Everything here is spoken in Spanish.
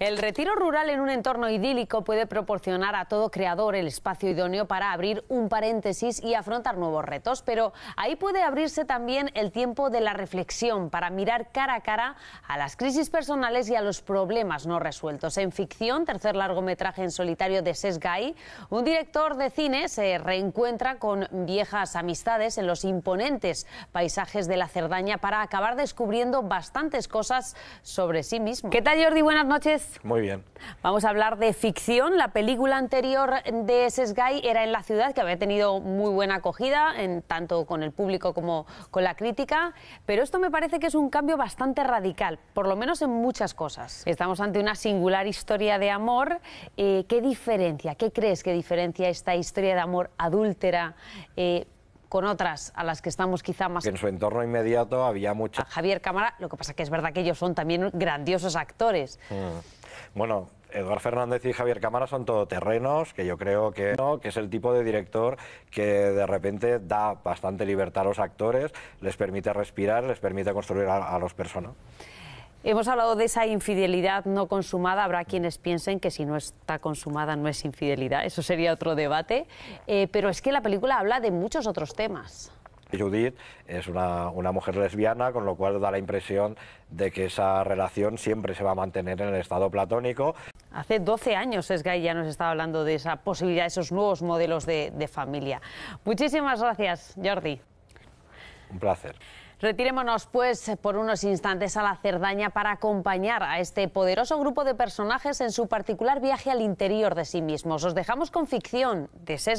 El retiro rural en un entorno idílico puede proporcionar a todo creador el espacio idóneo para abrir un paréntesis y afrontar nuevos retos, pero ahí puede abrirse también el tiempo de la reflexión para mirar cara a cara a las crisis personales y a los problemas no resueltos. En ficción, tercer largometraje en solitario de Sesgay, un director de cine se reencuentra con viejas amistades en los imponentes paisajes de la Cerdaña para acabar descubriendo bastantes cosas sobre sí mismo. ¿Qué tal, Jordi? Buenas noches. Muy bien. Vamos a hablar de ficción. La película anterior de Guy era En la ciudad, que había tenido muy buena acogida, tanto con el público como con la crítica. Pero esto me parece que es un cambio bastante radical, por lo menos en muchas cosas. Estamos ante una singular historia de amor. Eh, ¿Qué diferencia, qué crees que diferencia esta historia de amor adúltera? Eh, con otras a las que estamos quizá más. En su entorno inmediato había mucho. Javier Cámara, lo que pasa que es verdad que ellos son también grandiosos actores. Mm. Bueno, Eduardo Fernández y Javier Cámara son todoterrenos, que yo creo que, ¿no? que es el tipo de director que de repente da bastante libertad a los actores, les permite respirar, les permite construir a, las los personas. Hemos hablado de esa infidelidad no consumada. Habrá quienes piensen que si no está consumada no es infidelidad. Eso sería otro debate. Eh, pero es que la película habla de muchos otros temas. Judith es una, mujer lesbiana, con lo cual da la impresión de que esa relación siempre se va a mantener en el estado platónico. Hace 12 años Sky ya nos estaba hablando de esa posibilidad, de esos nuevos modelos de, familia. Muchísimas gracias, Jordi. Un placer. Retirémonos, pues, por unos instantes a la Cerdaña para acompañar a este poderoso grupo de personajes en su particular viaje al interior de sí mismos. Os dejamos con ficción de Sesgo.